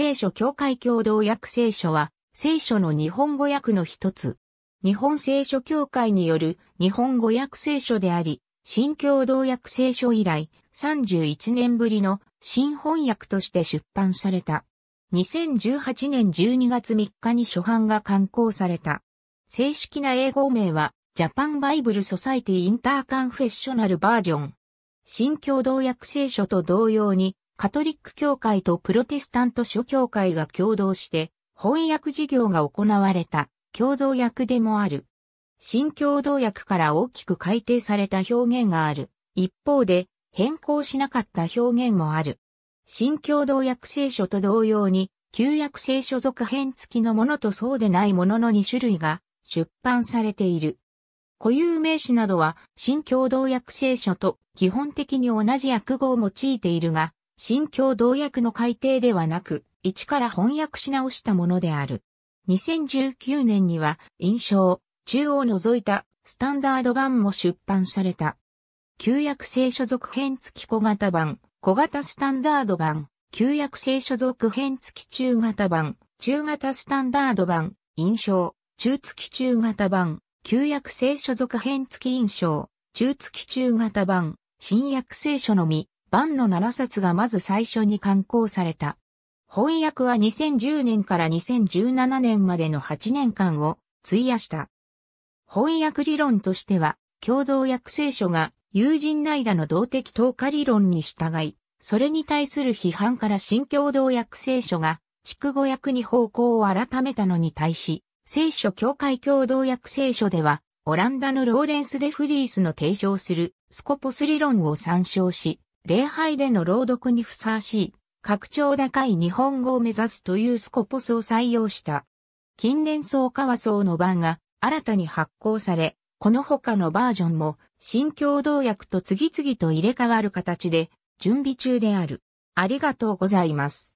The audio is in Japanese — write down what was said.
聖書協会共同訳聖書は、聖書の日本語訳の一つ。日本聖書協会による日本語訳聖書であり、新共同訳聖書以来31年ぶりの新翻訳として出版された。2018年12月3日に初版が刊行された。正式な英語名は、ジャパンバイブルソサイティインターカンフェッショナルバージョン。新共同訳聖書と同様に、カトリック教会とプロテスタント諸教会が共同して翻訳事業が行われた共同訳でもある。新共同訳から大きく改定された表現がある。一方で変更しなかった表現もある。新共同訳聖書と同様に旧約聖書続編付きのものとそうでないものの2種類が出版されている。固有名詞などは新共同訳聖書と基本的に同じ訳語を用いているが、新共同訳の改訂ではなく、一から翻訳し直したものである。2019年には、印象、中央除いた、スタンダード版も出版された。旧約聖書続編付き小型版、小型スタンダード版、旧約聖書続編付き中型版、中型スタンダード版、印象、中付き中型版、旧約聖書続編付き印象、中付き中型版、新約聖書のみ、万の7冊がまず最初に刊行された。翻訳は2010年から2017年までの8年間を費やした。翻訳理論としては、共同訳聖書が友人内田の動的投下理論に従い、それに対する批判から新共同訳聖書が、筑語訳に方向を改めたのに対し、聖書協会共同訳聖書では、オランダのローレンス・デ・フリースの提唱するスコポス理論を参照し、礼拝での朗読にふさわしい、拡張高い日本語を目指すというスコポスを採用した。近年層川層の版が新たに発行され、この他のバージョンも新共同訳と次々と入れ替わる形で準備中である。ありがとうございます。